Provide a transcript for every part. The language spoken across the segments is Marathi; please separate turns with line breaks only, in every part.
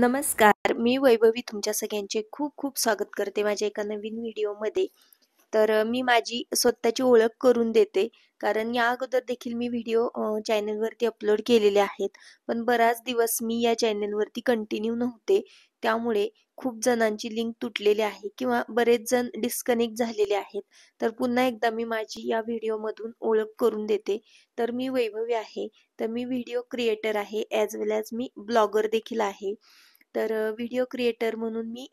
नमस्कार मी वैभवी तुमच्या सगळ्यांचे खूप खूप स्वागत करते माझ्या एका नवीन व्हिडिओमध्ये तर मी माझी स्वतःची ओळख करून देते कारण या अगोदर देखील मी व्हिडिओ वरती अपलोड केलेले आहेत पण बराच दिवस मी या वरती कंटिन्यू नव्हते त्यामुळे खूप जणांची लिंक तुटलेली आहे किंवा बरेच जण डिस्कनेक्ट झालेले आहेत तर पुन्हा एकदा मी माझी या व्हिडिओमधून ओळख करून देते तर मी वैभवी आहे तर मी व्हिडिओ क्रिएटर आहे ॲज वेल ॲज मी ब्लॉगर देखील आहे तर व्हिडिओ क्रिएटर म्हणून मी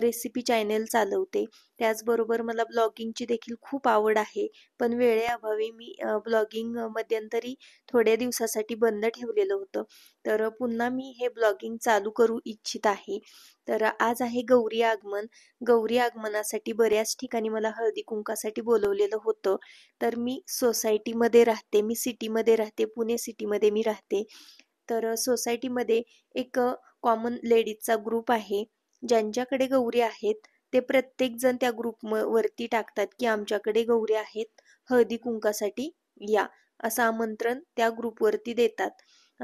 रेसिपी चॅनेल चालवते त्याचबरोबर मला ब्लॉगिंगची देखील खूप आवड आहे पण वेळेअभावी मी ब्लॉगिंग मध्यंतरी थोड्या दिवसासाठी बंद ठेवलेलं होतं तर पुन्हा मी हे ब्लॉगिंग चालू करू इच्छित आहे तर आज आहे गौरी आगमन गौरी आगमनासाठी बऱ्याच ठिकाणी मला हळदी कुंकासाठी बोलवलेलं होतं तर मी सोसायटीमध्ये राहते मी सिटीमध्ये राहते पुणे सिटीमध्ये मी राहते तर सोसायटीमध्ये एक कॉमन लेडीजचा ग्रुप आहे ज्यांच्याकडे गौरी आहेत ते प्रत्येक जण त्या ग्रुप वरती टाकतात की आमच्याकडे गौरी आहेत हळदी कुंकासाठी या असं आमंत्रण त्या ग्रुपवरती देतात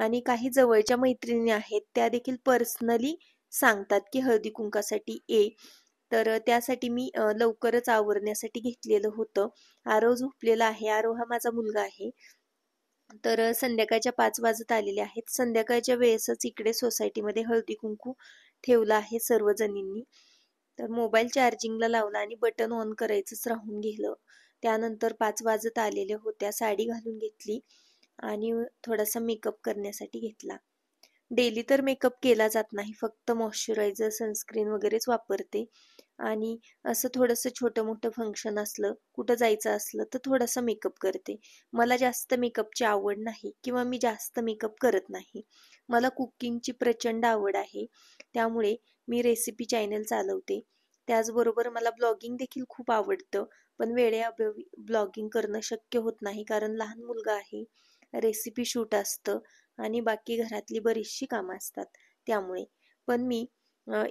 आणि काही जवळच्या मैत्रिणी आहेत त्या देखील पर्सनली सांगतात की हळदी कुंकासाठी ये तर त्यासाठी मी लवकरच आवरण्यासाठी घेतलेलं होतं आरव झोपलेला आहे आरव हा माझा मुलगा आहे तर संध्याकाळच्या पाच वाजत आलेले आहेत संध्याकाळच्या वेळेसच इकडे सोसायटीमध्ये हळदी कुंकू ठेवला आहे सर्वजणींनी तर मोबाईल चार्जिंगला लावला आणि बटन ऑन करायचंच राहून गेलं त्यानंतर पाच वाजत आलेले होत्या साडी घालून घेतली आणि थोडासा मेकअप करण्यासाठी घेतला डेली तर मेकअप केला जात नाही फक्त मॉइश्चरायझर सनस्क्रीन वगैरेच वापरते आणि असं थोडंसं छोटं मोठं फंक्शन असलं कुठं जायचं असलं तर थोडासा मेकअप करते मला जास्त मेकअपची आवड नाही किंवा मी जास्त मेकअप करत नाही मला कुकिंगची प्रचंड आवड आहे त्यामुळे मी रेसिपी चॅनल चालवते त्याचबरोबर मला ब्लॉगिंग देखील खूप आवडतं पण वेळेअभावी ब्लॉगिंग करणं शक्य होत नाही कारण लहान मुलगा आहे रेसिपी शूट असतं आणि बाकी घरातली बरीचशी कामं असतात त्यामुळे पण मी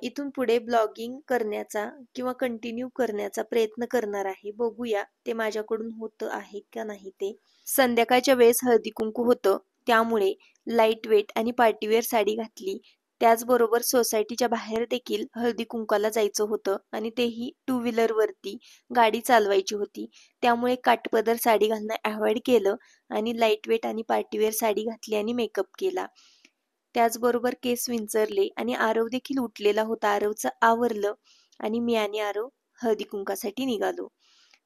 इथून पुढे ब्लॉगिंग करण्याचा किंवा कंटिन्यू करण्याचा प्रयत्न करणार आहे बघूया ते माझ्याकडून होतं आहे का नाही ते संध्याकाळच्या वेळेस हळदी कुंकू होतं त्यामुळे लाईट वेट आणि पार्टीवेअर साडी घातली त्याचबरोबर सोसायटीच्या बाहेर देखील हळदी कुंकाला जायचं होतं आणि तेही टू व्हीलर वरती गाडी चालवायची होती त्यामुळे काटपदर साडी घालणं अवॉइड केलं आणि लाईटवेट आणि पार्टीवेअर साडी घातली आणि मेकअप केला त्याचबरोबर केस विंचरले आणि आरव देखील उठलेला होता आरवचं आवरलं आणि मी आणि आरव हळदी कुंकासाठी निघालो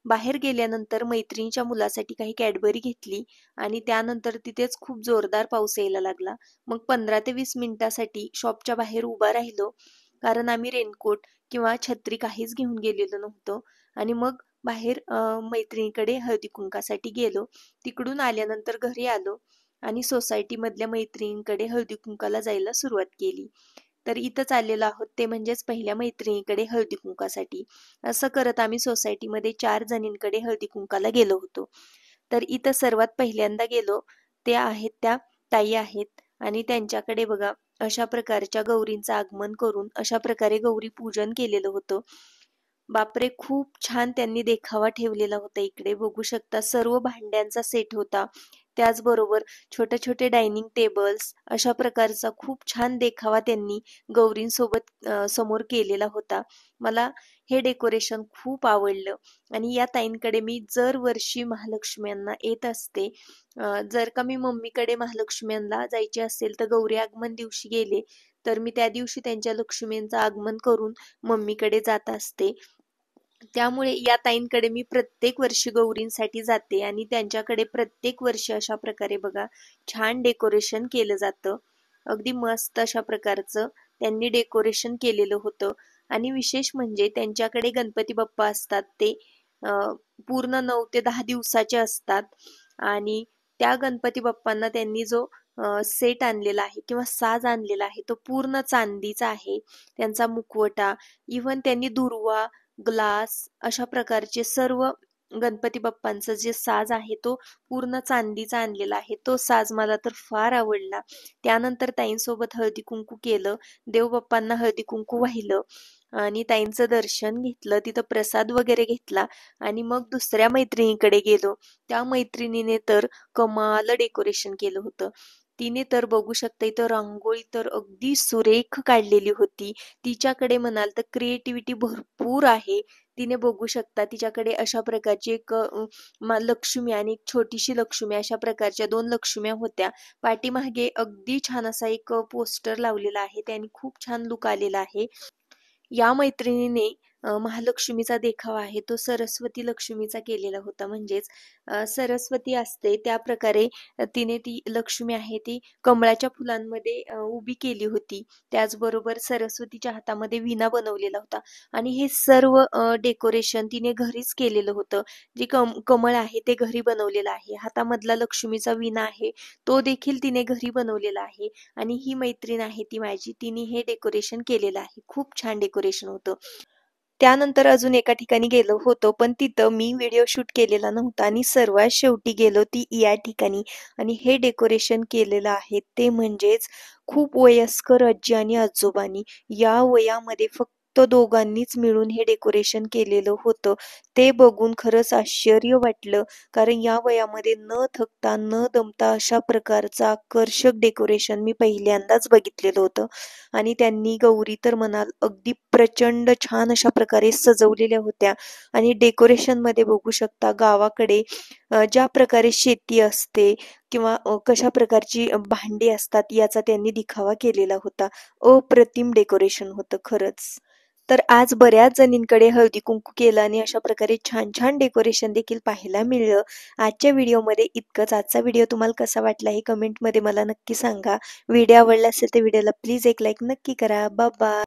बाहेर गेल्यानंतर मैत्रिणीच्या मुलासाठी काही कॅडबरी घेतली आणि त्यानंतर तिथेच खूप जोरदार पाऊस यायला लागला मग पंधरा ते वीस मिनिटासाठी शॉपच्या बाहेर उभा राहिलो कारण आम्ही रेनकोट किंवा छत्री काहीच घेऊन गेलेलो नव्हतो आणि मग बाहेर मैत्रिणीकडे हळदी कुंकासाठी गेलो तिकडून आल्यानंतर घरी आलो आणि सोसायटीमधल्या मैत्रिणींकडे हळदी कुंकाला जायला सुरुवात केली तर इथं आलेलो आहोत ते म्हणजेच पहिल्या मैत्रिणीकडे हळदी कुंकासाठी असं करत आम्ही सोसायटीमध्ये चार जणींकडे हळदी कुंकाला गेलो होतो तर इथं सर्वात पहिल्यांदा गेलो ते आहेत त्या ताई आहेत आणि त्यांच्याकडे बघा अशा प्रकारच्या गौरींचं आगमन करून अशा प्रकारे गौरी पूजन केलेलं होतं बापरे खूप छान त्यांनी देखावा ठेवलेला होता इकडे बघू शकता सर्व भांड्यांचा सेट होता त्याचबरोबर छोटे छोटे डायनिंग टेबल्स अशा प्रकारचा खूप छान देखावा त्यांनी गौरींसोबत समोर केलेला होता मला हे डेकोरेशन खूप आवडलं आणि या ताईंकडे मी जर वर्षी महालक्ष्म्यांना येत असते जर का मी मम्मीकडे महालक्ष्म्यांना जायचे असेल तर गौरी आगमन दिवशी गेले तर मी त्या दिवशी त्यांच्या लक्ष्मींचं आगमन करून मम्मीकडे जात असते त्यामुळे या ताईंकडे मी प्रत्येक वर्षी गौरींसाठी जाते आणि त्यांच्याकडे प्रत्येक वर्षी अशा प्रकारे बघा छान डेकोरेशन केलं जातं अगदी मस्त अशा प्रकारचं त्यांनी डेकोरेशन केलेलं होतं आणि विशेष म्हणजे त्यांच्याकडे गणपती बाप्पा असतात ते पूर्ण नऊ ते दहा दिवसाचे असतात आणि त्या गणपती बाप्पांना त्यांनी जो सेट आणलेला आहे किंवा साज आणलेला आहे तो पूर्ण चांदीचा आहे त्यांचा मुखवटा इव्हन त्यांनी दुर्वा ग्लास अशा प्रकारचे सर्व गणपती बाप्पांचा जे साज आहे तो पूर्ण चांदीचा आणलेला आहे तो साज मला तर फार आवडला त्यानंतर ताईंसोबत हळदी कुंकू केलं देवबाप्पांना हळदी कुंकू वाहिलं आणि ताईंचं दर्शन घेतलं तिथं प्रसाद वगैरे घेतला आणि मग दुसऱ्या मैत्रिणीकडे गेलो त्या मैत्रिणीने तर कमाल डेकोरेशन केलं होतं तिने तर बघू शकता इथं रांगोळी तर अगदी सुरेख काढलेली होती तिच्याकडे म्हणाल तर क्रिएटिव्हिटी भरपूर आहे तिने बघू शकता तिच्याकडे अशा प्रकारची एक लक्ष्मी आणि एक छोटीशी लक्ष्मी अशा प्रकारच्या दोन लक्ष्म्या होत्या पाठीमागे अगदी छान असा एक पोस्टर लावलेला आहे त्याने खूप छान लुक आलेला आहे या मैत्रिणीने महालक्ष्मीचा देखावा आहे तो सरस्वती लक्ष्मीचा केलेला होता म्हणजेच सरस्वती असते त्या प्रकारे तिने ती लक्ष्मी आहे ती कमळाच्या फुलांमध्ये उभी केली होती त्याचबरोबर सरस्वतीच्या हातामध्ये विना बनवलेला होता आणि हे सर्व डेकोरेशन तिने घरीच केलेलं होतं जे कम कमळ आहे ते घरी बनवलेलं आहे हातामधला लक्ष्मीचा विना आहे तो देखील तिने घरी बनवलेला आहे आणि ही मैत्रीण आहे ती माझी तिने हे डेकोरेशन केलेलं आहे खूप छान डेकोरेशन होतं त्यानंतर अजून एका ठिकाणी गेलो होतो पण तिथं मी व्हिडिओ शूट केलेला नव्हता आणि सर्वात शेवटी गेलो ती या ठिकाणी आणि हे डेकोरेशन केलेलं आहे ते म्हणजेच खूप वयस्कर आजी आणि आजोबांनी या वयामध्ये फक्त तो दोघांनीच मिळून हे डेकोरेशन केलेलं होतं ते बघून खरंच आश्चर्य वाटलं कारण या वयामध्ये न थकता न दमता अशा प्रकारचं आकर्षक डेकोरेशन मी पहिल्यांदाच बघितलेलं होतं आणि त्यांनी गौरी तर म्हणाल अगदी प्रचंड छान अशा प्रकारे सजवलेल्या होत्या आणि डेकोरेशन मध्ये बघू शकता गावाकडे ज्या प्रकारे शेती असते किंवा कशा प्रकारची भांडी असतात याचा त्यांनी दिखावा केलेला होता अप्रतिम डेकोरेशन होतं खरंच तर आज बऱ्याच जणींकडे हळदी कुंकू केलं आणि अशा प्रकारे छान छान डेकोरेशन देखील पाहायला मिळलं आजच्या व्हिडिओमध्ये इतकंच आजचा व्हिडिओ तुम्हाला कसा वाटला हे कमेंटमध्ये मला नक्की सांगा व्हिडिओ आवडला असेल तर व्हिडिओला प्लीज एक लाईक नक्की करा बाबा